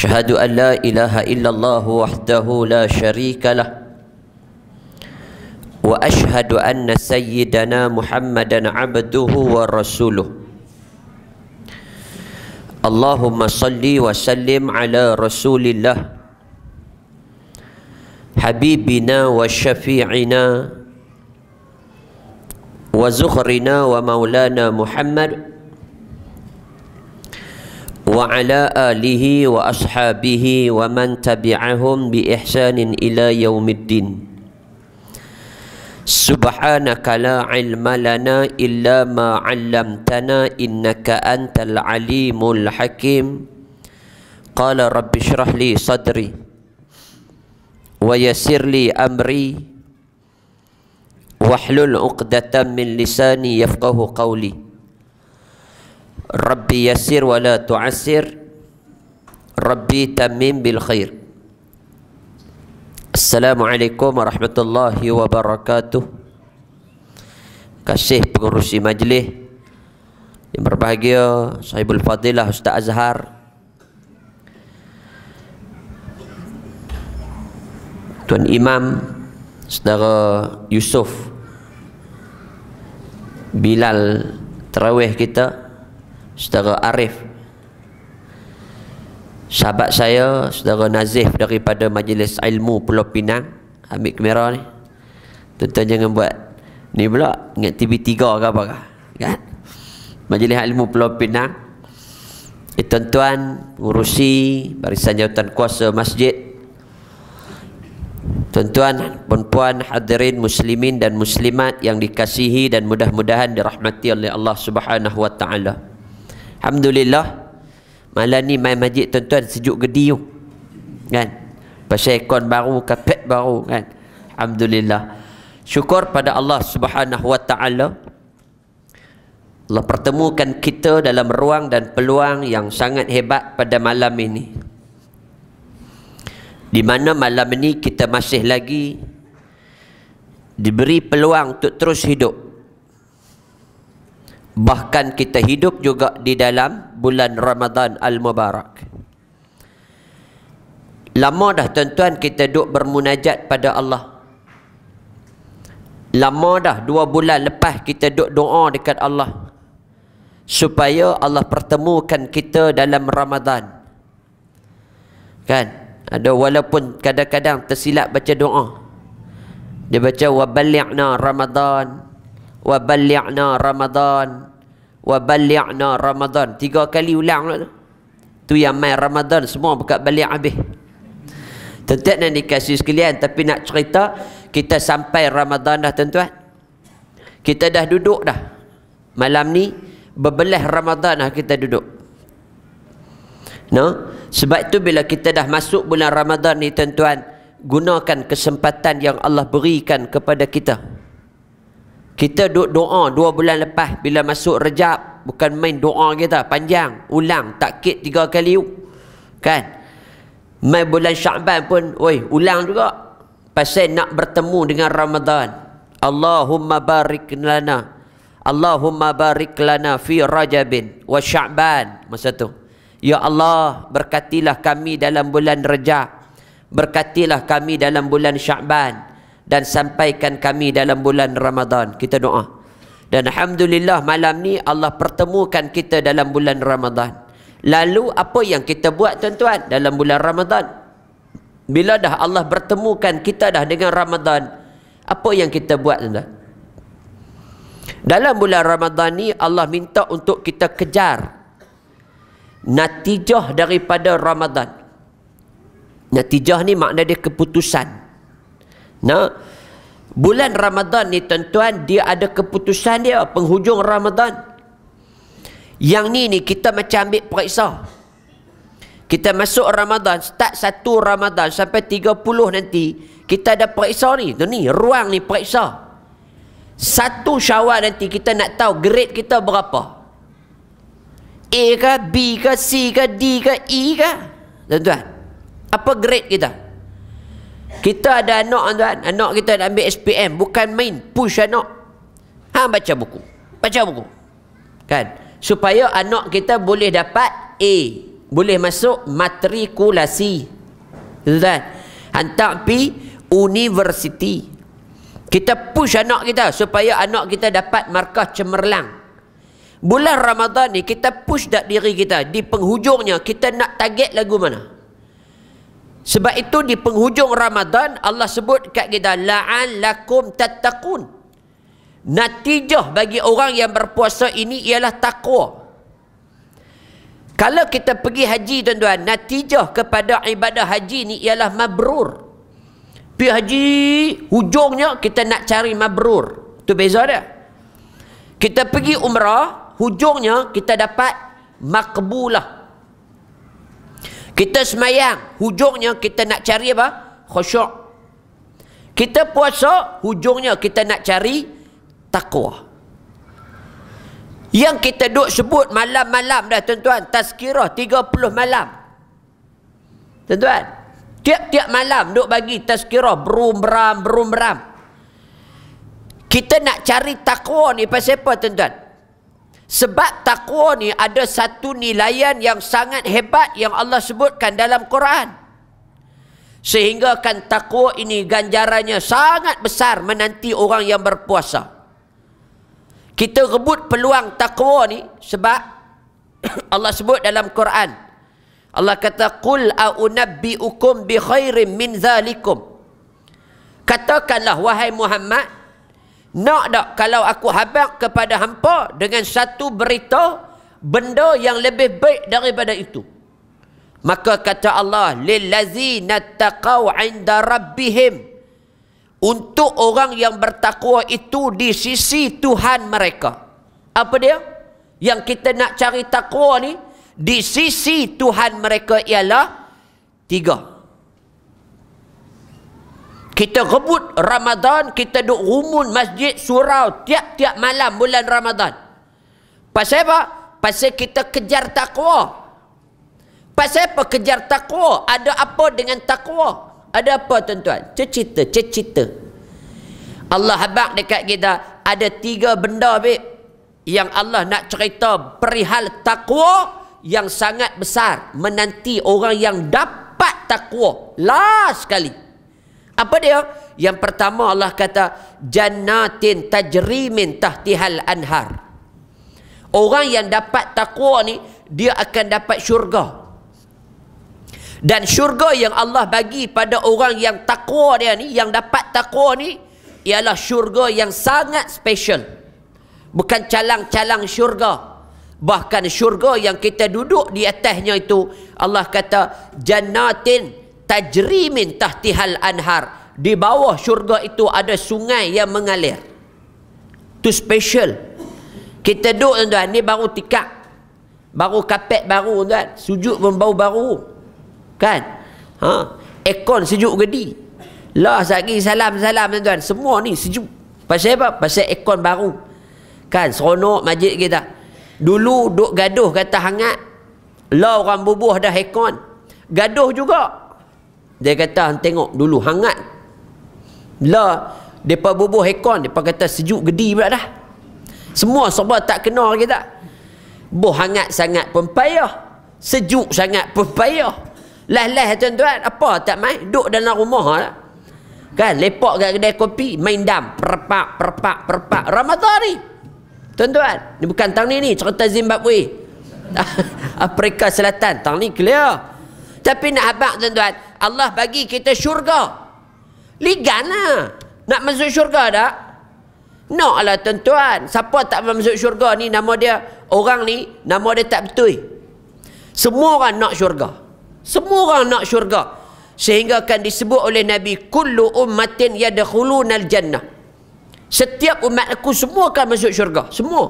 أشهد أن لا إله إلا الله وحده لا شريك له وأشهد أن سيدنا محمدا عبده ورسوله اللهم صل وسلم على رسول الله حبيبنا وشفيعنا وزخرنا ومولانا محمد وعلى آله وأصحابه ومن تبعهم بإحسان إلى يوم الدين سبحانك لا علم لنا إلا ما علمتنا إنك أنت العليم الحكيم قال رب اشرح لي صدري ويسر لي أمري واحلل عقدة من لساني يفقه قولي Rabbi yassir wa la tu'assir Rabbi tamim bil khair Assalamualaikum warahmatullahi wabarakatuh Kasih pengurusi majlis Yang berbahagia Sahibul Fadilah Ustaz Azhar Tuan Imam Saudara Yusuf Bilal Terawih Kita saudara Arif sahabat saya saudara Nazif daripada majlis ilmu Pulau Pinang ambil kamera ni tuan-tuan jangan buat ni pula ingat TV3 ke apa ke kan majlis ilmu Pulau Pinang eh, tuan-tuan urusi barisan jawatan kuasa masjid Tuan-tuan, puan-puan, hadirin muslimin dan muslimat yang dikasihi dan mudah-mudahan dirahmati oleh Allah Subhanahu wa taala. Alhamdulillah Malam ni main masjid tuan-tuan sejuk gedi tu Kan Pasal ikon baru, kapet baru kan Alhamdulillah Syukur pada Allah subhanahu wa ta'ala Allah pertemukan kita dalam ruang dan peluang yang sangat hebat pada malam ini Di mana malam ini kita masih lagi Diberi peluang untuk terus hidup Bahkan kita hidup juga di dalam bulan Ramadan Al-Mubarak. Lama dah tuan-tuan kita duduk bermunajat pada Allah. Lama dah dua bulan lepas kita duduk doa dekat Allah. Supaya Allah pertemukan kita dalam Ramadan. Kan? Ada walaupun kadang-kadang tersilap baca doa. Dia baca, وَبَلِّعْنَا رَمَضَانَ wa balli'na ramadan wa balli'na ramadan tiga kali ulang tu tu yang mai ramadan semua buka balik habis tetap nak dikasih sekalian tapi nak cerita kita sampai ramadan dah tuan-tuan kita dah duduk dah malam ni berbelah ramadan dah kita duduk no sebab tu bila kita dah masuk bulan ramadan ni tuan-tuan gunakan kesempatan yang Allah berikan kepada kita. Kita duk doa dua bulan lepas bila masuk rejab. Bukan main doa kita. Panjang. Ulang. tak Takkit tiga kali. Kan? Main bulan syaban pun. Oi, ulang juga. Pasal nak bertemu dengan Ramadan. Allahumma barik lana. Allahumma barik lana fi rajabin wa syaban. Masa tu. Ya Allah, berkatilah kami dalam bulan rejab. Berkatilah kami dalam bulan syaban dan sampaikan kami dalam bulan Ramadan. Kita doa. Dan alhamdulillah malam ni Allah pertemukan kita dalam bulan Ramadan. Lalu apa yang kita buat tuan-tuan dalam bulan Ramadan? Bila dah Allah bertemukan kita dah dengan Ramadan, apa yang kita buat tuan-tuan? Dalam bulan Ramadan ni Allah minta untuk kita kejar natijah daripada Ramadan. Natijah ni makna dia keputusan. Nah. Bulan Ramadan ni tuan-tuan dia ada keputusan dia penghujung Ramadan. Yang ni ni kita macam ambil periksa. Kita masuk Ramadan, start satu Ramadan sampai 30 nanti, kita ada periksa ni. Tu ni, ruang ni periksa. Satu syawal nanti kita nak tahu grade kita berapa. A ke B ke C ke D ke E ke? Tuan-tuan. Apa grade kita? Kita ada anak tuan, anak kita nak ambil SPM, bukan main, push anak. Ha baca buku. Baca buku. Kan? Supaya anak kita boleh dapat A, boleh masuk matrikulasi. Tuan, hantar pi universiti. Kita push anak kita supaya anak kita dapat markah cemerlang. Bulan Ramadhan ni kita push dak diri kita di penghujungnya kita nak target lagu mana? Sebab itu di penghujung Ramadan Allah sebut kat kita lakum tattaqun. Natijah bagi orang yang berpuasa ini ialah takwa. Kalau kita pergi haji tuan-tuan, natijah kepada ibadah haji ni ialah mabrur. Pergi haji, hujungnya kita nak cari mabrur. tu beza dia. Kita pergi umrah, hujungnya kita dapat makbulah. Kita semayang, hujungnya kita nak cari apa? Khusyuk. Kita puasa, hujungnya kita nak cari takwa. Yang kita duk sebut malam-malam dah tuan-tuan, tazkirah 30 malam. Tuan-tuan, tiap-tiap malam duk bagi tazkirah berum-beram, berum-beram. Kita nak cari takwa ni pasal apa tuan-tuan? Sebab takwa ni ada satu nilaian yang sangat hebat yang Allah sebutkan dalam Quran. Sehingga kan takwa ini ganjarannya sangat besar menanti orang yang berpuasa. Kita rebut peluang takwa ni sebab Allah sebut dalam Quran. Allah kata qul a'unabbi'ukum bi khairin min zalikum. Katakanlah wahai Muhammad nak tak kalau aku habak kepada hampa dengan satu berita benda yang lebih baik daripada itu. Maka kata Allah, lilazina taqau inda rabbihim. Untuk orang yang bertakwa itu di sisi Tuhan mereka. Apa dia? Yang kita nak cari takwa ni di sisi Tuhan mereka ialah tiga. Kita rebut Ramadan, kita duk rumun masjid surau tiap-tiap malam bulan Ramadan. Pasal apa? Pasal kita kejar takwa. Pasal apa kejar takwa? Ada apa dengan takwa? Ada apa tuan-tuan? Cecita, cecita. Allah habaq dekat kita ada tiga benda bib yang Allah nak cerita perihal takwa yang sangat besar menanti orang yang dapat takwa last sekali apa dia? Yang pertama Allah kata jannatin tajrimin tahtihal anhar. Orang yang dapat takwa ni dia akan dapat syurga. Dan syurga yang Allah bagi pada orang yang takwa dia ni, yang dapat takwa ni ialah syurga yang sangat special. Bukan calang-calang syurga. Bahkan syurga yang kita duduk di atasnya itu Allah kata jannatin tajri min tahtihal anhar di bawah syurga itu ada sungai yang mengalir tu special kita duduk tuan-tuan ni baru tikak baru kapet baru tuan sujud pun bau baru kan ha ekon sejuk gedi lah sagi salam salam tuan-tuan semua ni sejuk pasal apa pasal ekon baru kan seronok masjid kita dulu duk gaduh kata hangat lah orang bubuh dah ekon gaduh juga dia kata tengok dulu hangat. La depa bubuh aircon depa kata sejuk gedi pula dah. Semua sebab tak kena lagi tak. Buh hangat sangat pun payah. Sejuk sangat pun payah. Lah-lah tuan-tuan apa tak mai duduk dalam rumah lah. Kan lepak kat kedai kopi main dam perpak perpak perpak Ramadan ni. Tuan-tuan, ni bukan tahun ni ni cerita Zimbabwe. Afrika Selatan tahun ni clear. Tapi nak habaq tuan-tuan, Allah bagi kita syurga. Ligan lah. Nak masuk syurga tak? No lah tuan-tuan. Siapa tak masuk syurga ni nama dia. Orang ni nama dia tak betul. Semua orang nak syurga. Semua orang nak syurga. Sehingga akan disebut oleh Nabi. Kullu ummatin yadakhulun al-jannah. Setiap umat aku semua akan masuk syurga. Semua.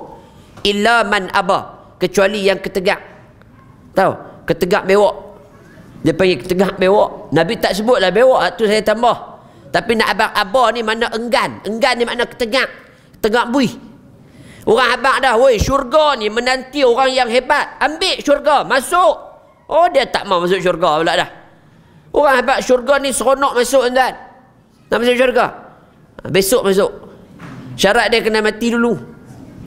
Illa man abah. Kecuali yang ketegak. Tahu? Ketegak mewak. Dia panggil ke tengah bewok. Nabi tak sebutlah bewok. Itu saya tambah. Tapi nak abang abah ni mana enggan. Enggan ni mana ketengah. Tengah buih. Orang abang dah, woi syurga ni menanti orang yang hebat. Ambil syurga, masuk. Oh, dia tak mau masuk syurga pula dah. Orang hebat syurga ni seronok masuk enggan, Nak masuk syurga? Ha, besok masuk. Syarat dia kena mati dulu.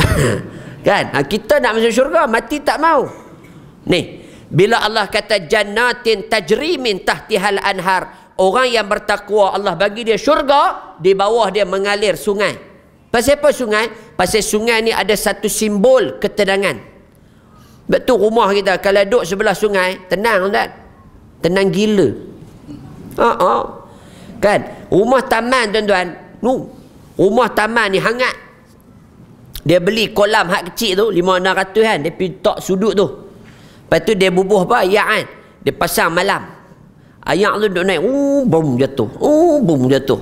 kan? Ha, kita nak masuk syurga, mati tak mau. Ni, bila Allah kata jannatin tajrimin, tahtihal anhar. Orang yang bertakwa Allah bagi dia syurga. Di bawah dia mengalir sungai. Pasal apa sungai? Pasal sungai ni ada satu simbol ketenangan. Betul rumah kita kalau duduk sebelah sungai. Tenang tak? Tenang gila. Ah uh Kan? Rumah taman tuan-tuan. Nu. Rumah taman ni hangat. Dia beli kolam hak kecil tu. 5 ratus kan. Dia pergi tak sudut tu. Lepas tu dia bubuh apa? kan, Dia pasang malam. Ayak tu duduk naik. Uh, boom jatuh. Uh, boom jatuh.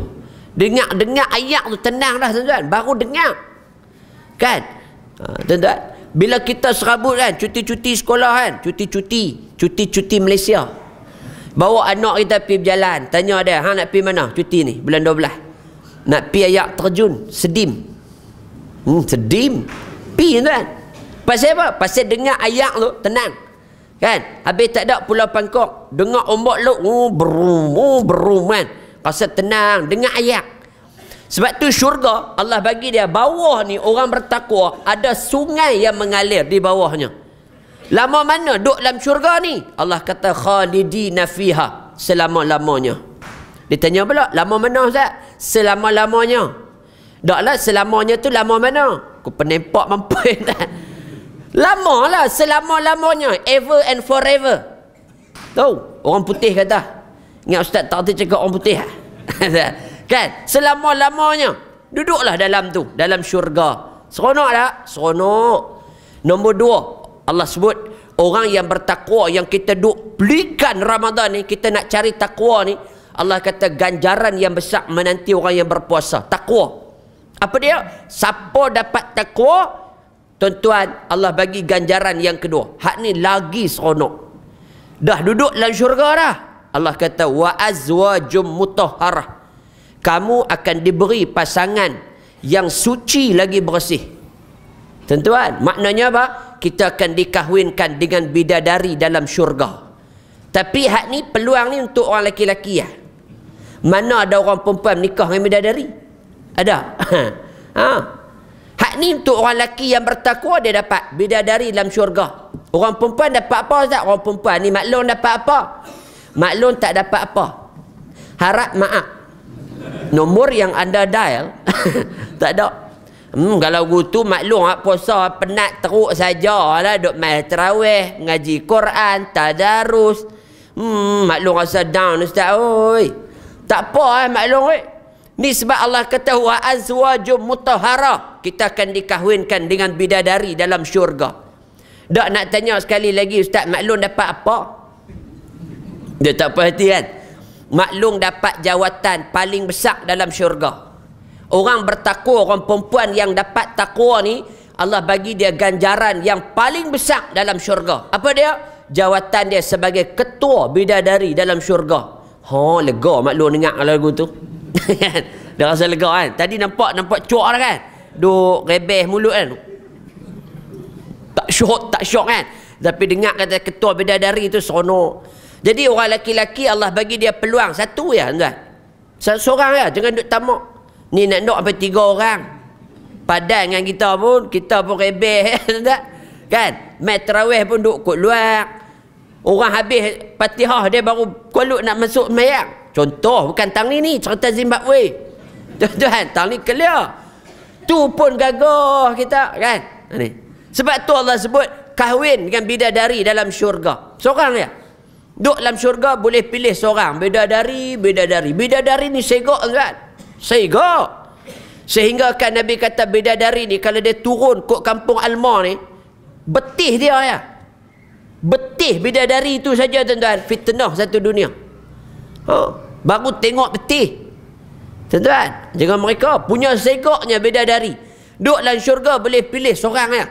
Dengar-dengar ayak tu tenang dah tuan-tuan. Baru dengar. Kan? Ha, tuan-tuan. Bila kita serabut kan. Cuti-cuti sekolah kan. Cuti-cuti. Cuti-cuti Malaysia. Bawa anak kita pergi berjalan. Tanya dia. Hang nak pergi mana? Cuti ni. Bulan 12. Nak pergi ayak terjun. Sedim. Hmm, sedim. Pergi tuan-tuan. Pasal apa? Pasal dengar ayak tu tenang. Kan? Habis tak ada Pulau Pangkok. Dengar ombak lu. Oh, berum. Oh, berum kan? Rasa tenang. Dengar ayat. Sebab tu syurga Allah bagi dia bawah ni orang bertakwa ada sungai yang mengalir di bawahnya. Lama mana duk dalam syurga ni? Allah kata khalidi nafiha selama-lamanya. Dia tanya pula lama mana Ustaz? Selama-lamanya. Taklah selamanya tu lama mana? Aku penempak mampu. Lama lah selama-lamanya. Ever and forever. Tahu? Orang putih kata. Ingat Ustaz tak kata cakap orang putih? kan? Selama-lamanya. Duduklah dalam tu. Dalam syurga. Seronok tak? Seronok. Nombor dua. Allah sebut. Orang yang bertakwa. Yang kita duplikan Ramadan ni. Kita nak cari takwa ni. Allah kata ganjaran yang besar menanti orang yang berpuasa. Takwa. Apa dia? Siapa dapat Takwa. Tuan-tuan, Allah bagi ganjaran yang kedua. Hak ni lagi seronok. Dah duduk dalam syurga dah. Allah kata, Wa azwajum mutahharah. Kamu akan diberi pasangan yang suci lagi bersih. Tuan-tuan, maknanya apa? Kita akan dikahwinkan dengan bidadari dalam syurga. Tapi hak ni peluang ni untuk orang lelaki-lelaki ya. Mana ada orang perempuan nikah dengan bidadari? Ada. ha. Tempat ni untuk orang lelaki yang bertakwa dia dapat bidadari dalam syurga. Orang perempuan dapat apa Ustaz? Orang perempuan ni maklum dapat apa? Maklum tak dapat apa? Harap maaf. Nombor yang anda dial tak ada. Hmm, kalau gitu maklum ah puasa penat teruk sajalah duk mai tarawih, ngaji Quran, tadarus. Hmm, maklum rasa down Ustaz. Oi. Tak apa eh maklum oi. Eh. Ni sebab Allah kata wa azwajum mutahhara. Kita akan dikahwinkan dengan bidadari dalam syurga. Tak nak tanya sekali lagi Ustaz Maklum dapat apa? Dia tak perhati kan? Maklum dapat jawatan paling besar dalam syurga. Orang bertakwa, orang perempuan yang dapat takwa ni Allah bagi dia ganjaran yang paling besar dalam syurga. Apa dia? Jawatan dia sebagai ketua bidadari dalam syurga. Ha, lega maklum dengar lagu tu. kan? Dia rasa lega kan? Tadi nampak nampak cuak dah kan? Duk rebeh mulut kan? Tak syok, tak syok kan? Tapi dengar kata ketua beda dari tu seronok. Jadi orang lelaki-lelaki Allah bagi dia peluang. Satu ya tuan-tuan. seorang ya. Jangan duk tamak. Ni nak duduk sampai tiga orang. Padan dengan kita pun. Kita pun rebeh. Kan? Mat terawih pun duk kot luar. Orang habis patihah dia baru kolot nak masuk mayak. Contoh bukan tang ni ni cerita Zimbabwe. Tuan-tuan, tang ni clear. Tu pun gagah kita kan? Ni. Sebab tu Allah sebut kahwin dengan bidadari dalam syurga. Seorang ya. Duk dalam syurga boleh pilih seorang. Bidadari, bidadari. Bidadari ni segok kan Segok. Sehingga kan Nabi kata bidadari ni kalau dia turun kok kampung Alma ni. Betih dia ya. Betih bidadari itu saja tuan-tuan. Fitnah satu dunia. Oh, baru tengok betih. Tuan-tuan. Jangan mereka punya segoknya bidadari. Duduk dalam syurga boleh pilih seorang ya.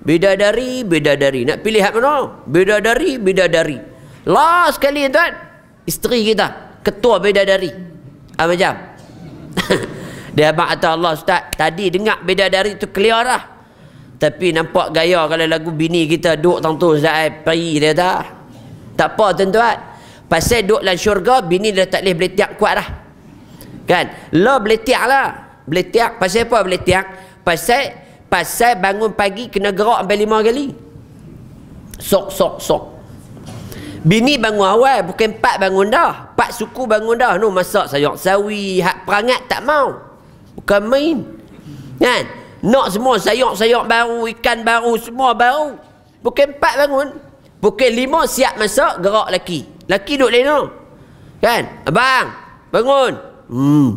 Bidadari, bidadari. Nak pilih hak mana? Bidadari, bidadari. Last sekali tuan. Isteri kita. Ketua bidadari. Ah, macam. Dia abang kata Allah Ustaz. Tadi dengar bidadari itu clear lah. Tapi nampak gaya kalau lagu bini kita duk tentu Ustaz pergi dia tak. Tak apa tuan-tuan. Pasal duk dalam syurga, bini dia tak boleh beletiak kuat dah. Kan? Lo beletiak lah. Beletiak. Pasal apa beletiak? Pasal, pasal bangun pagi kena gerak sampai lima kali. Sok, sok, sok. Bini bangun awal, bukan empat bangun dah. Empat suku bangun dah. No, masak sayur sawi, hak perangat tak mau. Bukan main. Kan? Nak semua sayur-sayur baru, ikan baru, semua baru. Pukul empat bangun. Pukul lima siap masak, gerak laki. Laki duduk lena. Kan? Abang, bangun. Hmm.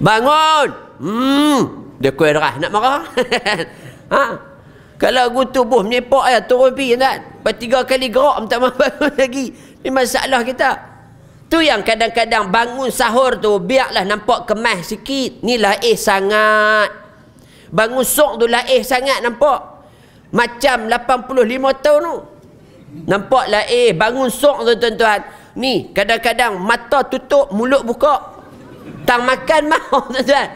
Bangun. Hmm. Dia kuih darah. Nak marah? ha? Kalau aku tubuh menyepak, ya, turun pergi. Kan? Lepas tiga kali gerak, minta maaf bangun lagi. Ini masalah kita. Tu yang kadang-kadang bangun sahur tu biarlah nampak kemas sikit. Ni lah eh sangat. Bangun sok tu lah eh sangat nampak. Macam 85 tahun tu. Nampak lah eh bangun sok tu tuan-tuan. Ni kadang-kadang mata tutup mulut buka. Tang makan mahu tuan-tuan.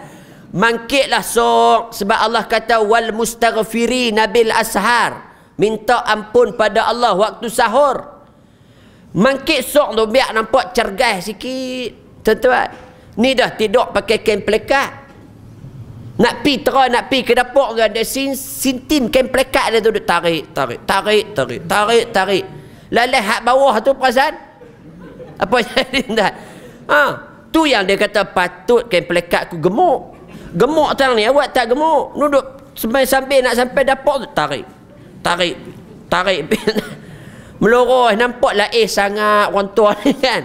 Mangkitlah sok sebab Allah kata wal mustaghfirin nabil ashar. Minta ampun pada Allah waktu sahur. Mangkit sok tu biar nampak cergai sikit. Tuan-tuan. Ni dah tidur pakai kain pelekat. Nak pi terus nak pi ke dapur tu ada sin sintin kain pelekat dia tu duk tarik, tarik, tarik, tarik, tarik, tarik. Lelah hak bawah tu perasan. Apa jadi tuan? Ha, tu yang dia kata patut kain pelekat aku gemuk. Gemuk tang ni awak tak gemuk. Duduk sambil-sambil nak sampai dapur tu tarik. Tarik, tarik. Meloroh nampaklah eh sangat orang tua ni kan.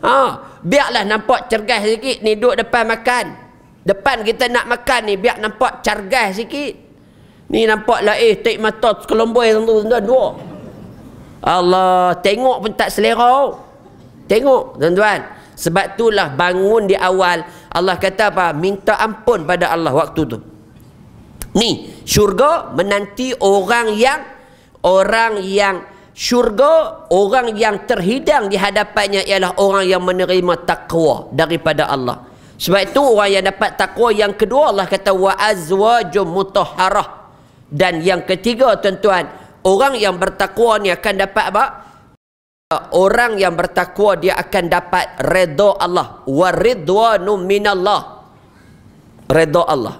Ha, biarlah nampak cergas sikit ni duduk depan makan. Depan kita nak makan ni biar nampak cergas sikit. Ni nampaklah eh, tak mata kelomboi tu tuan dua. Allah, tengok pun tak selera. Tengok tuan-tuan. Sebab itulah bangun di awal Allah kata apa? Minta ampun pada Allah waktu tu. Ni, syurga menanti orang yang orang yang syurga orang yang terhidang di hadapannya ialah orang yang menerima takwa daripada Allah. Sebab itu orang yang dapat takwa yang kedua Allah kata wa azwajum mutahharah. Dan yang ketiga tuan-tuan, orang yang bertakwa ni akan dapat apa? Orang yang bertakwa dia akan dapat redha Allah wa ridwanu minallah. Redha Allah.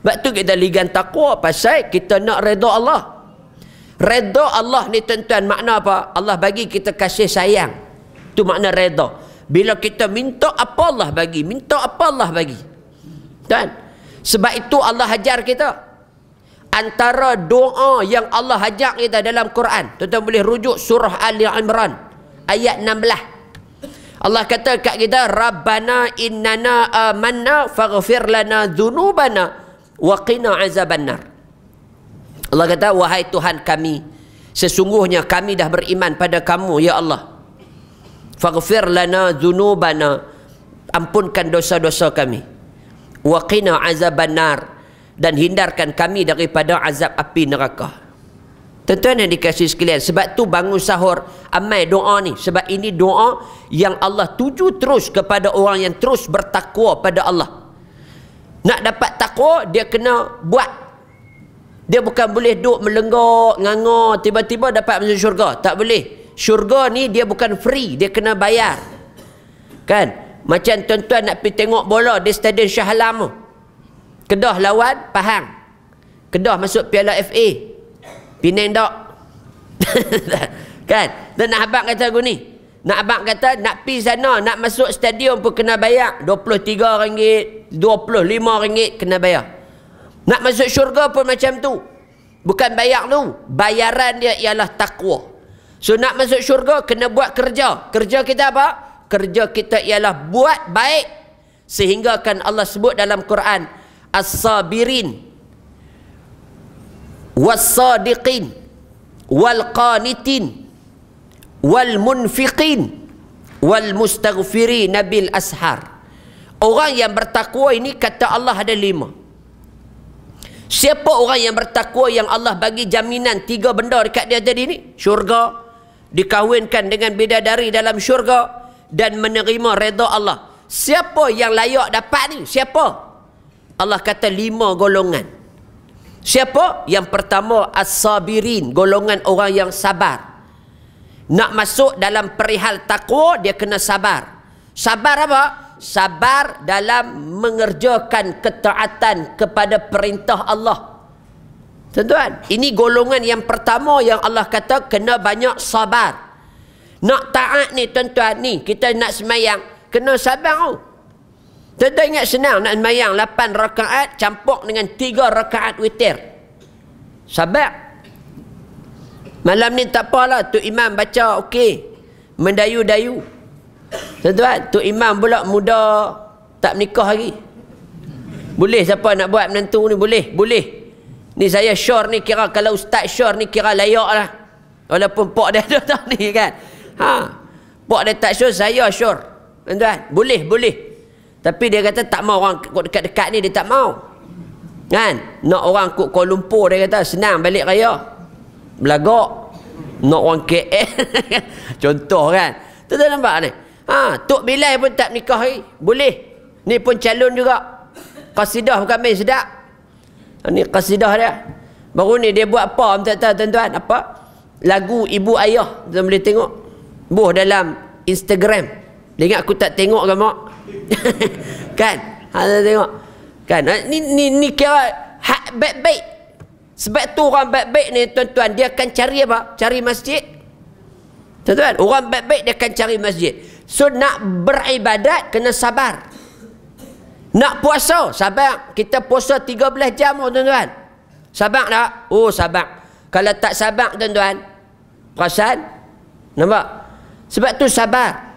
Sebab tu kita ligan takwa pasal kita nak redha Allah. Redha Allah ni tuan-tuan makna apa? Allah bagi kita kasih sayang. tu makna redha. Bila kita minta apa Allah bagi, minta apa Allah bagi. Tuan. Sebab itu Allah hajar kita. Antara doa yang Allah hajar kita dalam Quran. Tuan-tuan boleh rujuk surah Ali Imran. Ayat 16. Allah kata kat kita Rabbana innana amanna faghfir lana dhunubana wa qina azabannar. Allah kata, wahai Tuhan kami, sesungguhnya kami dah beriman pada kamu, ya Allah. Faghfir lana zunubana, ampunkan dosa-dosa kami. Waqina azaban nar, dan hindarkan kami daripada azab api neraka. Tentuan yang dikasih sekalian, sebab tu bangun sahur, amai doa ni. Sebab ini doa yang Allah tuju terus kepada orang yang terus bertakwa pada Allah. Nak dapat takwa, dia kena buat dia bukan boleh duduk melenggok, ngangor, tiba-tiba dapat masuk syurga. Tak boleh. Syurga ni dia bukan free. Dia kena bayar. Kan? Macam tuan-tuan nak pergi tengok bola di Stadion Shah Alam tu. Kedah lawan, Pahang. Kedah masuk Piala FA. Penang dok. kan? Dan nak abang kata aku ni. Nak abang kata nak pi sana, nak masuk stadium pun kena bayar. RM23, RM25 kena bayar. Nak masuk syurga pun macam tu. Bukan bayar tu. Bayaran dia ialah takwa. So nak masuk syurga kena buat kerja. Kerja kita apa? Kerja kita ialah buat baik. Sehingga kan Allah sebut dalam Quran. As-sabirin. Was-sadiqin. Wal-qanitin. Wal-munfiqin. Wal-mustaghfirin. Nabil Ashar. Orang yang bertakwa ini kata Allah ada Lima. Siapa orang yang bertakwa yang Allah bagi jaminan tiga benda dekat dia tadi ni? Syurga. Dikahwinkan dengan bidadari dalam syurga. Dan menerima reda Allah. Siapa yang layak dapat ni? Siapa? Allah kata lima golongan. Siapa? Yang pertama as-sabirin. Golongan orang yang sabar. Nak masuk dalam perihal takwa, dia kena sabar. Sabar apa? sabar dalam mengerjakan ketaatan kepada perintah Allah. Tuan-tuan, ini golongan yang pertama yang Allah kata kena banyak sabar. Nak taat ni tuan-tuan ni, kita nak semayang, kena sabar tu. Tuan-tuan ingat senang nak semayang 8 rakaat campur dengan 3 rakaat witir. Sabar. Malam ni tak apalah, tu imam baca okey. Mendayu-dayu. Tuan-tuan, tu imam pula muda tak menikah lagi. Boleh siapa nak buat menantu ni? Boleh, boleh. Ni saya syur ni kira kalau ustaz syur ni kira layak lah. Walaupun pak dia ada tak ni kan. Ha. Pak dia tak syur, saya syur. Tuan-tuan, boleh, boleh. Tapi dia kata tak mau orang dekat-dekat ni, dia tak mau. Kan? Nak orang kot Kuala Lumpur, dia kata senang balik raya. Belagak. Nak orang KL. Contoh kan. Tuan-tuan nampak ni? Ha, Tok Bilal pun tak nikah lagi. Eh. Boleh. Ni pun calon juga. Qasidah bukan main sedap. Ini ha, qasidah dia. Baru ni dia buat apa? Tak tahu tuan-tuan. Apa? Lagu Ibu Ayah. Tuan boleh tengok. Buh dalam Instagram. Dia ingat aku tak tengok ke mak? kan? Ha, tuan tengok. Kan? Ha, ni, ni, ni kira hak baik-baik. Sebab tu orang baik-baik ni tuan-tuan. Dia akan cari apa? Cari masjid. Tuan-tuan. Orang baik-baik dia akan cari masjid. So nak beribadat kena sabar. Nak puasa, sabar. Kita puasa 13 jam oh tuan-tuan. Sabar tak? Oh sabar. Kalau tak sabar tuan-tuan. Perasan? Nampak? Sebab tu sabar.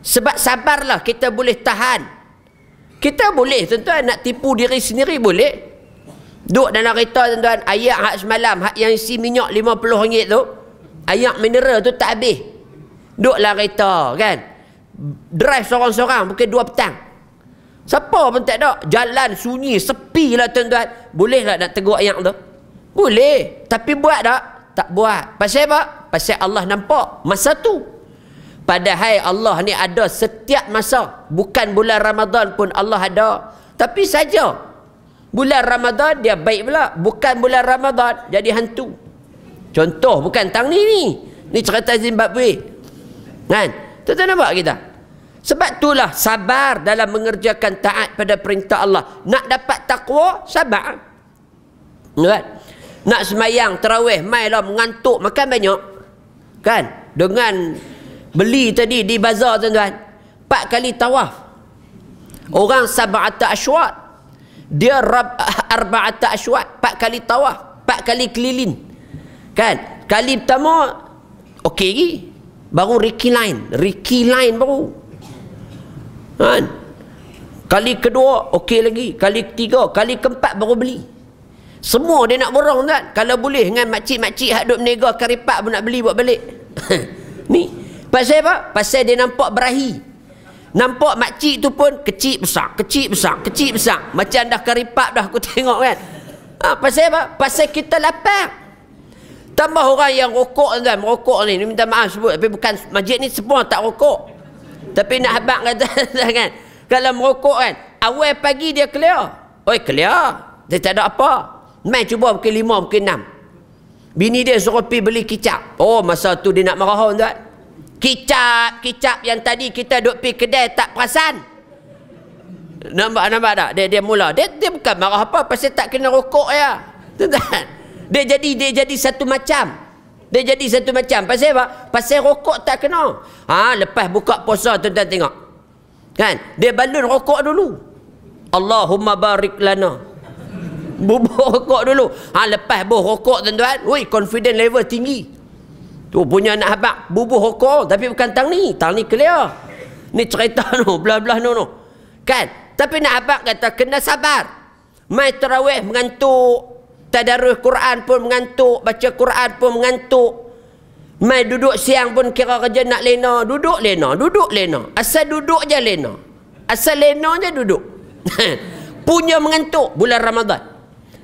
Sebab sabarlah kita boleh tahan. Kita boleh tuan-tuan nak tipu diri sendiri boleh. Duduk dalam kereta tuan-tuan, ayak hak semalam, hak yang isi minyak RM50 tu. Ayak mineral tu tak habis. Duduklah dalam kereta kan drive seorang-seorang pukul dua petang. Siapa pun tak ada. Jalan sunyi, sepi lah tuan-tuan. Boleh lah nak tegur ayam tu? Boleh. Tapi buat tak? Tak buat. Pasal apa? Pasal Allah nampak. Masa tu. Padahal Allah ni ada setiap masa. Bukan bulan Ramadan pun Allah ada. Tapi saja. Bulan Ramadan dia baik pula. Bukan bulan Ramadan jadi hantu. Contoh bukan tang ni ni. Ni cerita Zimbabwe. Kan? Tuan-tuan nampak kita? Sebab itulah sabar dalam mengerjakan taat pada perintah Allah. Nak dapat takwa, sabar. Kan? Nak semayang, terawih, mailah, mengantuk, makan banyak. Kan? Dengan beli tadi di bazar tuan-tuan. Empat kali tawaf. Orang sabar sabata asyuat. Dia rab, arba'ata asyuat. Empat kali tawaf. Empat kali keliling Kan? Kali pertama, okey lagi. Baru reki line. Reki line baru. Kan? Kali kedua, okey lagi. Kali ketiga, kali keempat baru beli. Semua dia nak borong kan? Kalau boleh dengan makcik-makcik hak duk menega karipap pun nak beli buat balik. Ni. Pasal apa? Pasal dia nampak berahi. Nampak makcik tu pun kecil besar, kecil besar, kecil besar. Macam dah karipak dah aku tengok kan? Ha, pasal apa? Pasal kita lapar. Tambah orang yang rokok kan, merokok ni. Ni minta maaf sebut. Tapi bukan majlis ni semua tak rokok. Tapi nak habak kata kan. Kalau merokok kan. Awal pagi dia clear. Oi clear. Dia tak ada apa. Main cuba mungkin lima, mungkin enam. Bini dia suruh pergi beli kicap. Oh masa tu dia nak marah tu kan. Kicap, kicap yang tadi kita duduk pergi kedai tak perasan. Nampak, nampak tak? Dia, dia mula. Dia, dia bukan marah apa. Pasal tak kena rokok ya. Tentang. Dia jadi dia jadi satu macam. Dia jadi satu macam. Pasal apa? Pasal rokok tak kena. Ha, lepas buka puasa tu tuan tengok. Kan? Dia balun rokok dulu. Allahumma barik lana. Bubuh rokok dulu. Ha, lepas buh rokok tuan-tuan. Wuih, confident level tinggi. Tu punya anak abang. Bubuh rokok. Tapi bukan tang ni. Tang ni clear. Ni cerita tu. Belah-belah tu. Kan? Tapi nak abang kata kena sabar. Mai terawih mengantuk tadarus Quran pun mengantuk, baca Quran pun mengantuk. Mai duduk siang pun kira kerja nak lena, duduk lena, duduk lena. Asal duduk je lena. Asal lena je duduk. Punya mengantuk bulan Ramadan.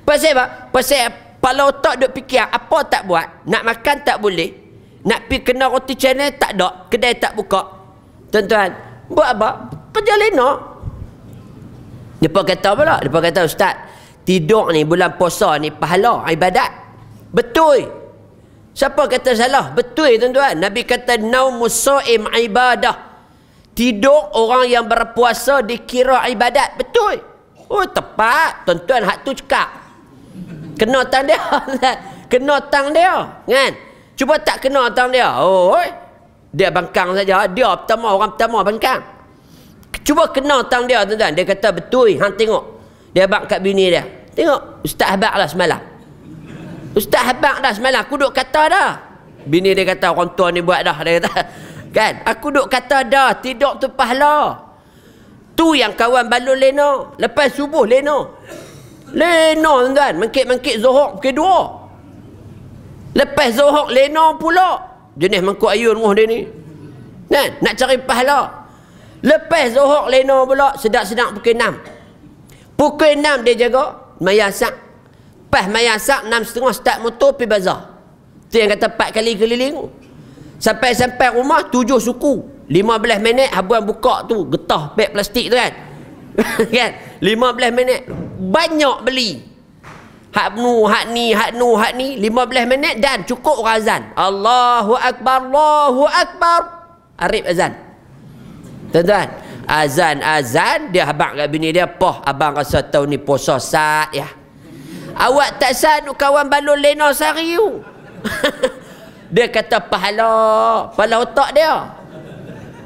Pasal apa? Pasal kepala otak duk fikir apa tak buat, nak makan tak boleh, nak pergi kena roti channel tak ada, kedai tak buka. Tuan-tuan, buat apa? Kerja lena. Depa kata pula, depa kata ustaz, tidur ni bulan puasa ni pahala ibadat betul siapa kata salah betul tuan-tuan nabi kata naumu saim ibadah tidur orang yang berpuasa dikira ibadat betul oh tepat tuan-tuan hak tu cakap kena tang dia kena tang dia kan cuba tak kena tang dia oh dia bangkang saja dia pertama orang pertama bangkang cuba kena tang dia tuan-tuan dia kata betul hang tengok dia habak kat bini dia. Tengok, ustaz habak lah semalam. Ustaz habak dah semalam, aku duk kata dah. Bini dia kata, orang tua ni buat dah. Dia kata, kan? Aku duk kata dah, tidak tu pahala. Tu yang kawan balon leno. Lepas subuh leno. Leno tuan-tuan, mengkit-mengkit zuhur pukul dua. Lepas zohok leno pula. Jenis mengkut ayun muh dia ni. Kan? Nak cari pahala. Lepas zohok leno pula, sedap-sedap pukul enam. Pukul enam dia jaga mayasak. Pas mayasak enam setengah, start motor pergi bazar. Tu yang kata 4 kali keliling. Sampai-sampai rumah tujuh suku. lima 15 minit habuan buka tu getah beg plastik tu kan. kan? 15 minit banyak beli. Hak nu, hak ni, hak nu, hak ni lima 15 minit dan cukup orang azan. Allahu akbar, Allahu akbar. Arif azan. Tuan-tuan, azan azan dia habaq kat bini dia poh abang rasa tahu ni puasa sat ya awak tak sat kawan balon lena sari you dia kata pahala pahala otak dia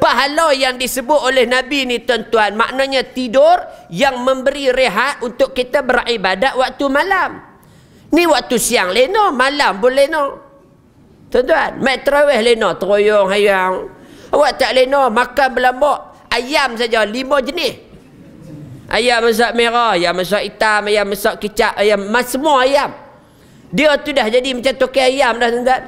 pahala yang disebut oleh nabi ni tuan-tuan maknanya tidur yang memberi rehat untuk kita beribadat waktu malam ni waktu siang lena malam pun lena tuan-tuan mai terawih lena teroyong hayang awak tak lena makan berlambak ayam saja lima jenis. Ayam masak merah, ayam masak hitam, ayam masak kicap, ayam mas semua ayam. Dia tu dah jadi macam tokek ayam dah tuan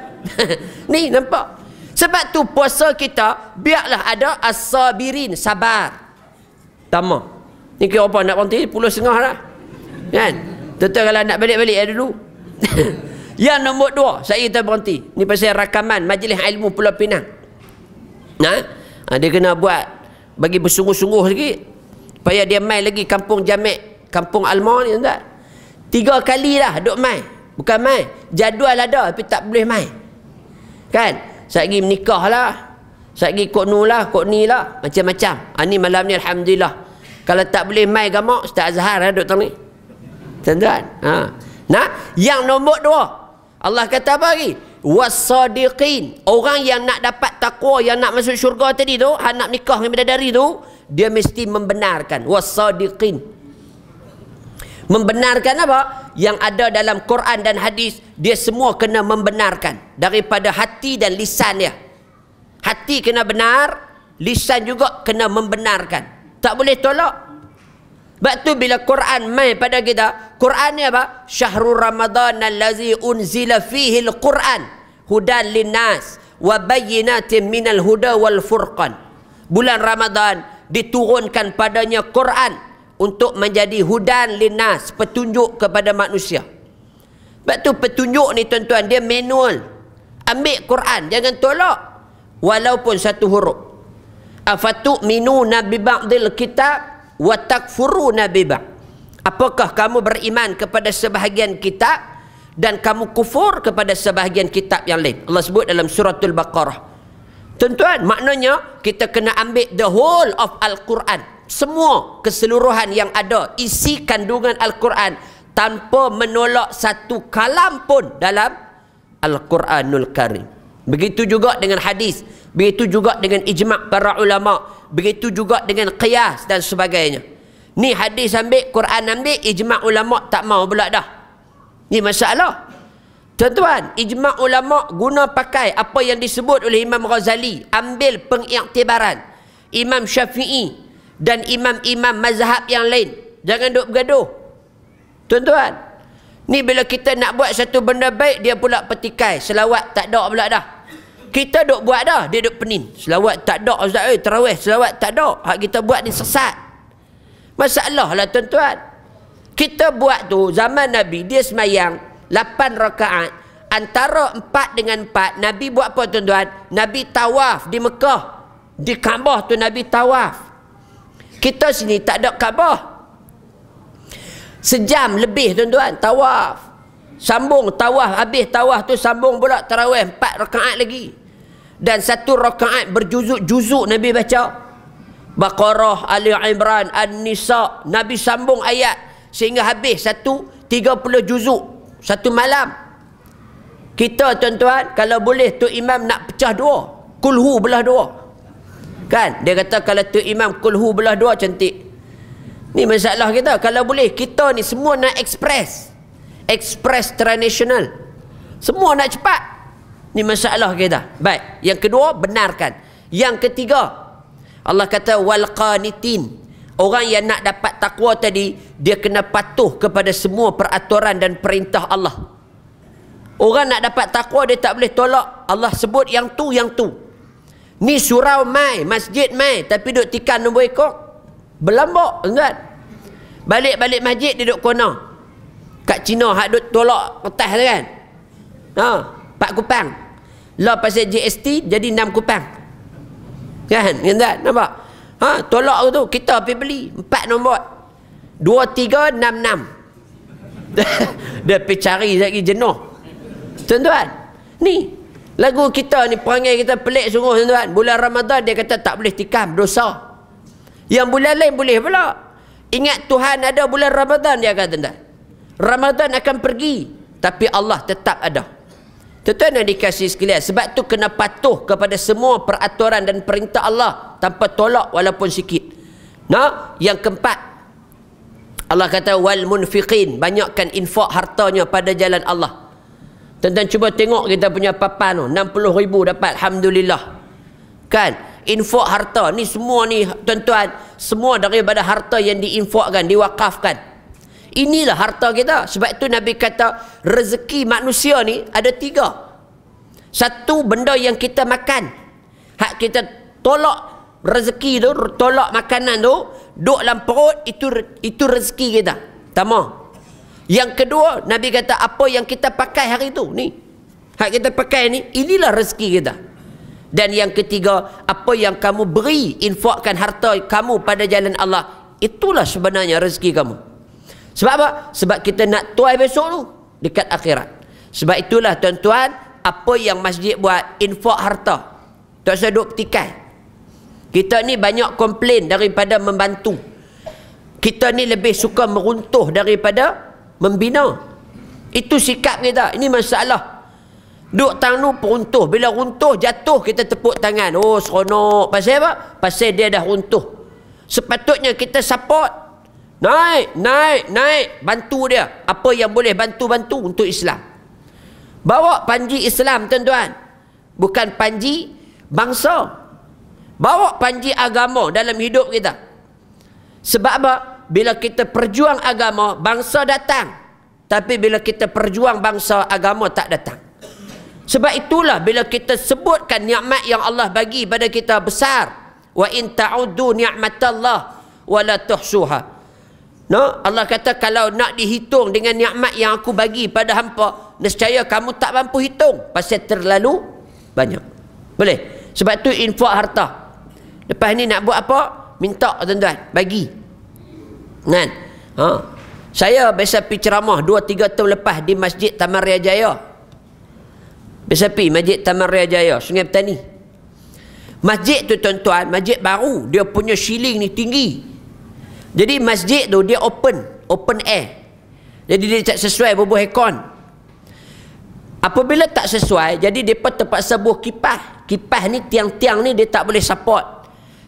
Ni nampak. Sebab tu puasa kita biarlah ada as-sabirin, sabar. Tama. Ni kira apa nak berhenti puluh setengah lah. Kan? Tentu kalau nak balik-balik ya dulu. Yang nombor dua, saya kata berhenti. Ni pasal rakaman Majlis Ilmu Pulau Pinang. Nah, ha? ha, dia kena buat bagi bersungguh-sungguh lagi supaya dia mai lagi kampung Jamek kampung Alma ni tuan tiga kali lah duk mai bukan mai jadual ada tapi tak boleh mai kan saya pergi menikah lah saya pergi kot nu lah kot ni lah macam-macam ha, ni malam ni Alhamdulillah kalau tak boleh mai gamak Ustaz Azhar lah duk ni tuan-tuan ha. nah yang nombor dua Allah kata apa lagi wasadiqin orang yang nak dapat takwa yang nak masuk syurga tadi tu hang nak nikah dengan bidadari tu dia mesti membenarkan wasadiqin membenarkan apa yang ada dalam Quran dan hadis dia semua kena membenarkan daripada hati dan lisan dia hati kena benar lisan juga kena membenarkan tak boleh tolak sebab tu bila Quran mai pada kita, Quran ni apa? Syahrul Ramadan allazi unzila fihi al-Quran hudan linnas wa bayyinatin minal huda wal furqan. Bulan Ramadan diturunkan padanya Quran untuk menjadi hudan linnas, petunjuk kepada manusia. Sebab tu petunjuk ni tuan-tuan dia manual. Ambil Quran, jangan tolak walaupun satu huruf. Afatu minuna bi kitab wa takfuruna biba apakah kamu beriman kepada sebahagian kitab dan kamu kufur kepada sebahagian kitab yang lain Allah sebut dalam al baqarah tuan-tuan maknanya kita kena ambil the whole of al-Quran semua keseluruhan yang ada isi kandungan al-Quran tanpa menolak satu kalam pun dalam al-Quranul Karim begitu juga dengan hadis begitu juga dengan ijma' para ulama begitu juga dengan qiyas dan sebagainya ni hadis ambil Quran ambil ijma' ulama tak mau pula dah ni masalah tuan-tuan ijma' ulama guna pakai apa yang disebut oleh Imam Ghazali ambil pengiktibaran Imam Syafi'i dan imam-imam mazhab yang lain jangan duk bergaduh tuan-tuan ni bila kita nak buat satu benda baik dia pula petikai selawat tak ada pula dah kita dok buat dah dia dok penin. selawat tak dok, ustaz eh tarawih selawat tak dok, hak kita buat ni sesat masalah lah tuan-tuan kita buat tu zaman nabi dia semayang 8 rakaat antara 4 dengan 4 nabi buat apa tuan-tuan nabi tawaf di Mekah di Kaabah tu nabi tawaf kita sini tak ada Kaabah sejam lebih tuan-tuan tawaf Sambung tawaf, habis tawaf tu sambung pula tarawih 4 rakaat lagi dan satu rakaat berjuzuk-juzuk Nabi baca Baqarah, Ali Imran, An-Nisa Nabi sambung ayat sehingga habis satu tiga puluh juzuk satu malam kita tuan-tuan kalau boleh tu imam nak pecah dua kulhu belah dua kan dia kata kalau tu imam kulhu belah dua cantik ni masalah kita kalau boleh kita ni semua nak express express transnational semua nak cepat ini masalah kita. Baik. Yang kedua, benarkan. Yang ketiga, Allah kata, Walqanitin. Orang yang nak dapat takwa tadi, dia kena patuh kepada semua peraturan dan perintah Allah. Orang nak dapat takwa, dia tak boleh tolak. Allah sebut yang tu, yang tu. Ni surau mai, masjid mai. Tapi duduk tikan nombor ekor. Berlambak, enggan. Balik-balik masjid, dia duduk kono. Kat Cina, hak duduk tolak petas kan. Haa. Pak kupang law pasal GST jadi enam kupang kan kan tak nampak ha tolak tu kita pergi beli empat nombor dua tiga enam enam dia pergi cari lagi jenuh tuan-tuan ni lagu kita ni perangai kita pelik sungguh tuan-tuan bulan Ramadan dia kata tak boleh tikam dosa yang bulan lain boleh pula ingat Tuhan ada bulan Ramadan dia kata tuan-tuan Ramadan akan pergi tapi Allah tetap ada Tuan-tuan yang dikasih sekalian, sebab tu kena patuh kepada semua peraturan dan perintah Allah tanpa tolak walaupun sikit. Nah, yang keempat, Allah kata, wal munfiqin, banyakkan infak hartanya pada jalan Allah. Tentang cuba tengok kita punya papan tu, 60 ribu dapat, Alhamdulillah. Kan, infak harta, ni semua ni tuan-tuan, semua daripada harta yang diinfakkan, diwakafkan. Inilah harta kita. Sebab itu Nabi kata rezeki manusia ni ada tiga. Satu benda yang kita makan. Hak kita tolak rezeki tu, tolak makanan tu, duduk dalam perut, itu itu rezeki kita. Pertama. Yang kedua, Nabi kata apa yang kita pakai hari tu ni. Hak kita pakai ni, inilah rezeki kita. Dan yang ketiga, apa yang kamu beri, infakkan harta kamu pada jalan Allah, itulah sebenarnya rezeki kamu. Sebab apa? Sebab kita nak tuai besok tu dekat akhirat. Sebab itulah tuan-tuan, apa yang masjid buat infak harta. Tak usah duk petikai. Kita ni banyak komplain daripada membantu. Kita ni lebih suka meruntuh daripada membina. Itu sikap kita. Ini masalah. Duk tang tu peruntuh. Bila runtuh, jatuh kita tepuk tangan. Oh, seronok. Pasal apa? Pasal dia dah runtuh. Sepatutnya kita support. Naik, naik, naik. Bantu dia. Apa yang boleh bantu-bantu untuk Islam. Bawa panji Islam, tuan-tuan. Bukan panji bangsa. Bawa panji agama dalam hidup kita. Sebab apa? Bila kita perjuang agama, bangsa datang. Tapi bila kita perjuang bangsa, agama tak datang. Sebab itulah bila kita sebutkan nikmat yang Allah bagi pada kita besar. Wa in ta'uddu ni'matallah wa la tuhsuha. No? Allah kata kalau nak dihitung dengan nikmat yang aku bagi pada hampa, nescaya kamu tak mampu hitung pasal terlalu banyak. Boleh? Sebab tu infak harta. Lepas ni nak buat apa? Minta tuan-tuan, bagi. Kan? Ha. Saya biasa pergi ceramah 2 3 tahun lepas di Masjid Taman Ria Jaya. Biasa pi Masjid Taman Ria Jaya, Sungai Petani. Masjid tu tuan-tuan, masjid baru, dia punya siling ni tinggi. Jadi masjid tu dia open, open air. Jadi dia tak sesuai bubuh aircon. Apabila tak sesuai, jadi depa terpaksa buh kipas. Kipas ni tiang-tiang ni dia tak boleh support.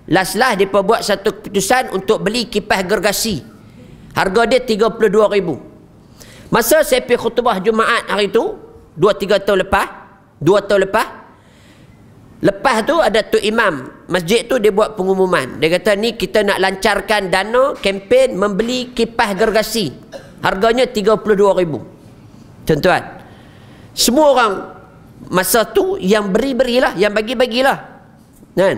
Last lah depa buat satu keputusan untuk beli kipas gergasi. Harga dia 32000. Masa saya pergi khutbah Jumaat hari tu, 2 3 tahun lepas, 2 tahun lepas, Lepas tu ada tu Imam. Masjid tu dia buat pengumuman. Dia kata ni kita nak lancarkan dana kempen membeli kipas gergasi. Harganya RM32,000. Tuan-tuan. Semua orang masa tu yang beri-berilah. Yang bagi-bagilah. Kan?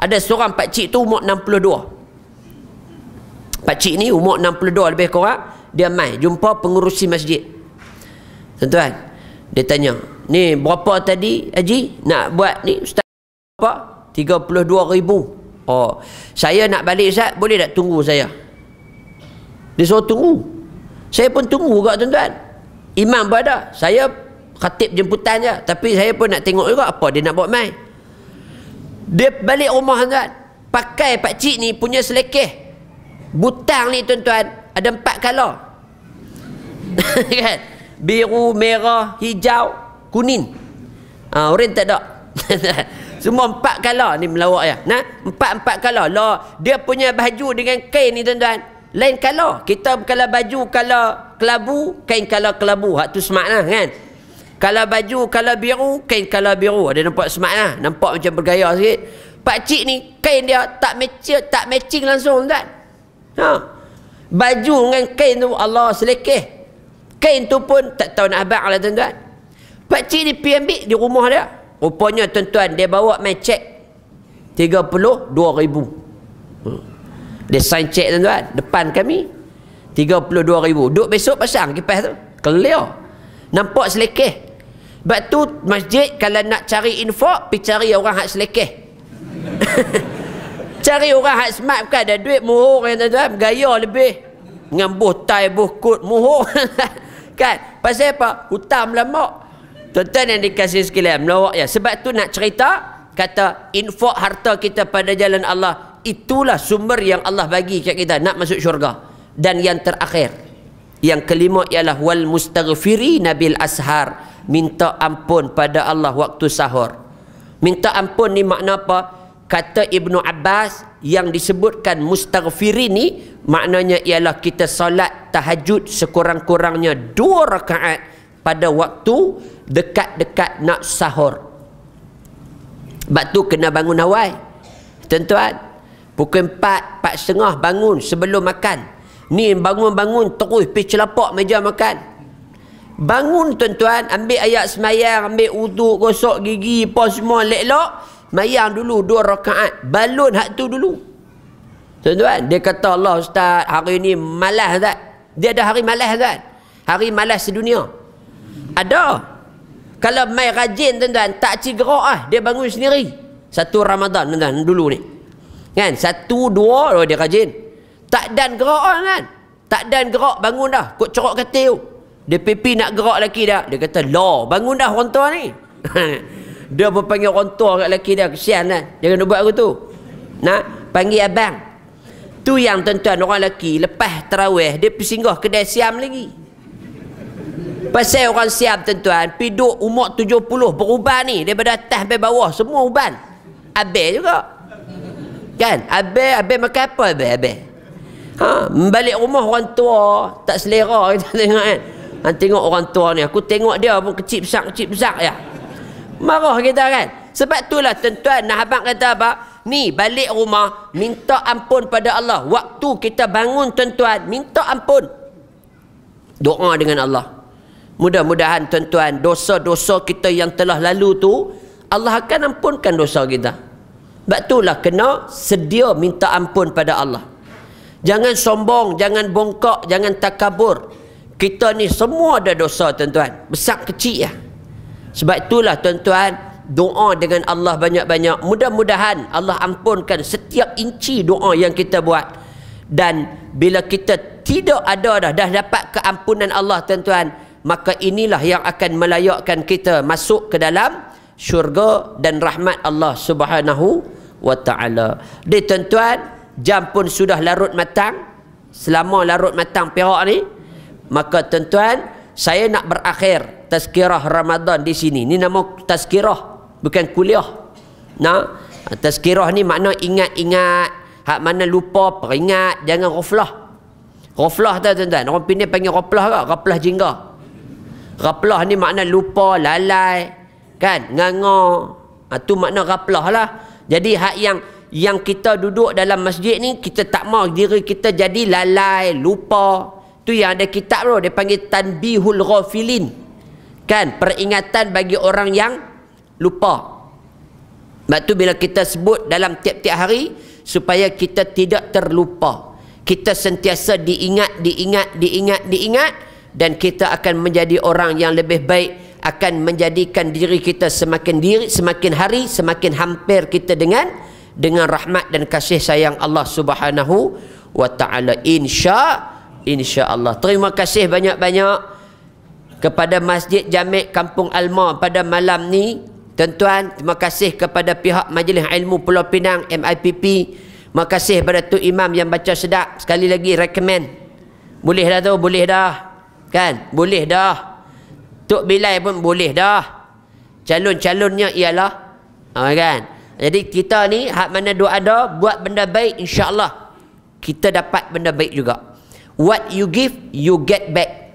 Ada seorang pakcik tu umur 62. Pakcik ni umur 62 lebih kurang. Dia mai jumpa pengurusi masjid. Tuan-tuan. Dia tanya. Ni berapa tadi Haji nak buat ni Ustaz berapa? 32 ribu. Oh, saya nak balik Ustaz boleh tak tunggu saya? Dia suruh tunggu. Saya pun tunggu juga tuan-tuan. Imam pun ada. Saya khatib jemputan je. Tapi saya pun nak tengok juga apa dia nak buat main. Dia balik rumah tuan-tuan. Pakai pakcik ni punya selekeh. Butang ni tuan-tuan ada empat color. Kan? Biru, merah, hijau, kunin ha, orang tak ada semua empat kala ni melawak ya nah empat empat kala la dia punya baju dengan kain ni tuan-tuan lain kala kita kalau baju kala kelabu kain kala kelabu hak tu smart lah, kan kalau baju kala biru kain kala biru ada nampak smart lah. nampak macam bergaya sikit pak cik ni kain dia tak matching tak matching langsung tuan ha baju dengan kain tu Allah selekeh kain tu pun tak tahu nak habaq lah tuan-tuan Pakcik ni PMB di rumah dia. Rupanya tuan-tuan, dia bawa main cek. dua ribu. Hmm. Dia sign cek tuan-tuan. Depan kami. tiga puluh dua ribu. Duk besok pasang kipas tu. Clear. Nampak selekeh. Sebab tu masjid kalau nak cari info, pergi cari orang hak selekeh. cari orang hak smart bukan ada duit muhur yang eh, tuan-tuan. Gaya lebih. Dengan buh tai, buh kut, muhur. kan? Pasal apa? Hutang lama. Tuan-tuan yang dikasih sekalian menawak ya. Sebab tu nak cerita kata infak harta kita pada jalan Allah itulah sumber yang Allah bagi kat kita nak masuk syurga. Dan yang terakhir yang kelima ialah wal mustaghfiri nabil ashar minta ampun pada Allah waktu sahur. Minta ampun ni makna apa? Kata Ibnu Abbas yang disebutkan mustaghfiri ni maknanya ialah kita salat tahajud sekurang-kurangnya dua rakaat pada waktu dekat-dekat nak sahur. Sebab tu kena bangun awal. Tuan-tuan, pukul 4, 4.30 bangun sebelum makan. Ni bangun-bangun terus pergi celapak meja makan. Bangun tuan-tuan, ambil ayat semayang, ambil uduk, gosok gigi, pos semua, lelok. Mayang dulu, dua rakaat. Balun hak tu dulu. Tuan-tuan, dia kata Allah Ustaz, hari ni malas tak? Dia ada hari malas kan? Hari malas sedunia. Ada. Kalau mai rajin tuan-tuan, tak cigerak lah. Dia bangun sendiri. Satu Ramadan tuan-tuan, dulu ni. Kan? Satu, dua, oh, dia rajin. Tak dan gerak lah kan? Tak dan gerak, bangun dah. Kut corok katil. Dia pipi nak gerak lelaki dah. Dia kata, law, bangun dah orang tua ni. dia pun panggil orang tua kat lelaki dah. Kesian eh? Jangan buat aku tu. Nak? Panggil abang. Tu yang tuan-tuan orang lelaki lepas terawih dia pergi singgah kedai siam lagi. Pasal orang siam tuan-tuan, piduk umur tujuh puluh berubah ni. Daripada atas sampai bawah, semua uban. Habis juga. Kan? Habis, habis makan apa habis, habis? Ha, balik rumah orang tua, tak selera kita tengok kan. Ha, tengok orang tua ni, aku tengok dia pun kecil besar, kecil besar ya. Marah kita kan? Sebab itulah tuan-tuan, nak abang kata apa? Ni balik rumah minta ampun pada Allah. Waktu kita bangun tuan-tuan minta ampun. Doa dengan Allah. Mudah-mudahan tuan-tuan dosa-dosa kita yang telah lalu tu Allah akan ampunkan dosa kita. Sebab itulah kena sedia minta ampun pada Allah. Jangan sombong, jangan bongkok, jangan takabur. Kita ni semua ada dosa tuan-tuan. Besar kecil ya. Sebab itulah tuan-tuan doa dengan Allah banyak-banyak. Mudah-mudahan Allah ampunkan setiap inci doa yang kita buat. Dan bila kita tidak ada dah, dah dapat keampunan Allah tuan-tuan maka inilah yang akan melayakkan kita masuk ke dalam syurga dan rahmat Allah Subhanahu wa taala. Di tuan-tuan, jam pun sudah larut matang. Selama larut matang Perak ni, maka tuan-tuan, saya nak berakhir tazkirah Ramadan di sini. Ini nama tazkirah, bukan kuliah. Nah, tazkirah ni makna ingat-ingat, hak mana lupa, peringat, jangan ghaflah. Ghaflah tu tuan-tuan, orang pinang panggil ghaflah ke? Ghaflah jingga. Raplah ni makna lupa, lalai. Kan? Nganga. Ha, tu makna raplah lah. Jadi hak yang yang kita duduk dalam masjid ni, kita tak mau diri kita jadi lalai, lupa. Tu yang ada kitab tu, dia panggil tanbihul ghafilin. Kan? Peringatan bagi orang yang lupa. Mak tu bila kita sebut dalam tiap-tiap hari, supaya kita tidak terlupa. Kita sentiasa diingat, diingat, diingat, diingat. diingat dan kita akan menjadi orang yang lebih baik akan menjadikan diri kita semakin diri semakin hari semakin hampir kita dengan dengan rahmat dan kasih sayang Allah Subhanahu wa taala insya insyaallah terima kasih banyak-banyak kepada Masjid Jamek Kampung Alma pada malam ni tuan-tuan terima kasih kepada pihak Majlis Ilmu Pulau Pinang MIPP terima kasih kepada Tu Imam yang baca sedap sekali lagi recommend boleh dah tu boleh dah Kan? Boleh dah. Tok Bilai pun boleh dah. Calon-calonnya ialah. Ha, kan? Jadi kita ni, hak mana doa ada, buat benda baik, insyaAllah. Kita dapat benda baik juga. What you give, you get back.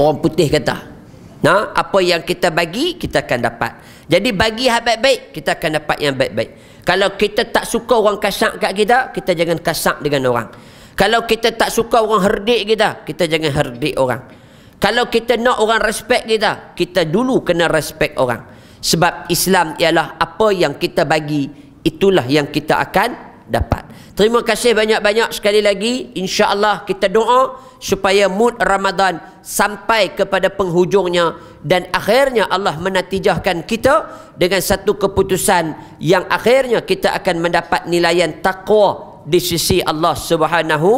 Orang putih kata. Nah, apa yang kita bagi, kita akan dapat. Jadi bagi hak baik-baik, kita akan dapat yang baik-baik. Kalau kita tak suka orang kasak kat kita, kita jangan kasak dengan orang. Kalau kita tak suka orang herdik kita, kita jangan herdik orang. Kalau kita nak orang respect kita, kita dulu kena respect orang. Sebab Islam ialah apa yang kita bagi, itulah yang kita akan dapat. Terima kasih banyak-banyak sekali lagi. Insya Allah kita doa supaya mood Ramadan sampai kepada penghujungnya. Dan akhirnya Allah menatijahkan kita dengan satu keputusan yang akhirnya kita akan mendapat nilaian taqwa di sisi Allah Subhanahu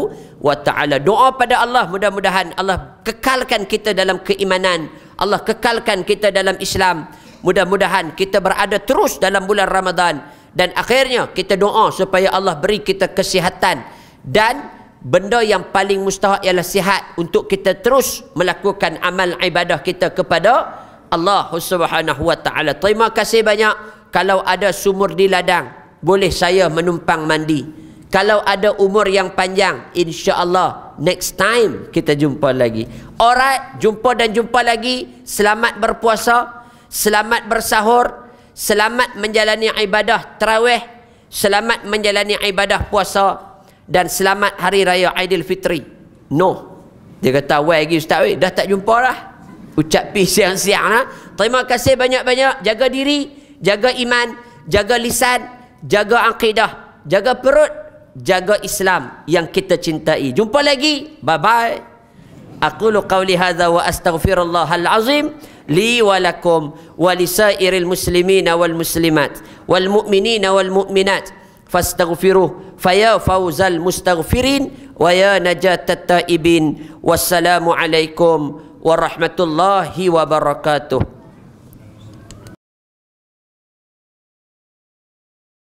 wa taala. Doa pada Allah mudah-mudahan Allah kekalkan kita dalam keimanan, Allah kekalkan kita dalam Islam. Mudah-mudahan kita berada terus dalam bulan Ramadan dan akhirnya kita doa supaya Allah beri kita kesihatan dan benda yang paling mustahak ialah sihat untuk kita terus melakukan amal ibadah kita kepada Allah Subhanahu wa taala. Terima kasih banyak. Kalau ada sumur di ladang, boleh saya menumpang mandi? Kalau ada umur yang panjang, insya-Allah next time kita jumpa lagi. Orang jumpa dan jumpa lagi. Selamat berpuasa, selamat bersahur, selamat menjalani ibadah tarawih, selamat menjalani ibadah puasa dan selamat hari raya Aidilfitri. No. Dia kata, "Wei lagi ustaz, wei, dah tak jumpa lah. Ucap pi siang-siang lah. Terima kasih banyak-banyak. Jaga diri, jaga iman, jaga lisan, jaga angkida, jaga perut jaga Islam yang kita cintai. Jumpa lagi. Bye-bye. Aqulu qawli hadha wa astaghfirullahal azim li wa lakum wa li sa'iril muslimina wal muslimat wal mu'minina wal mu'minat fastaghfiruh fa fawzal mustaghfirin wa ya najatat ta'ibin wassalamu alaikum warahmatullahi wabarakatuh.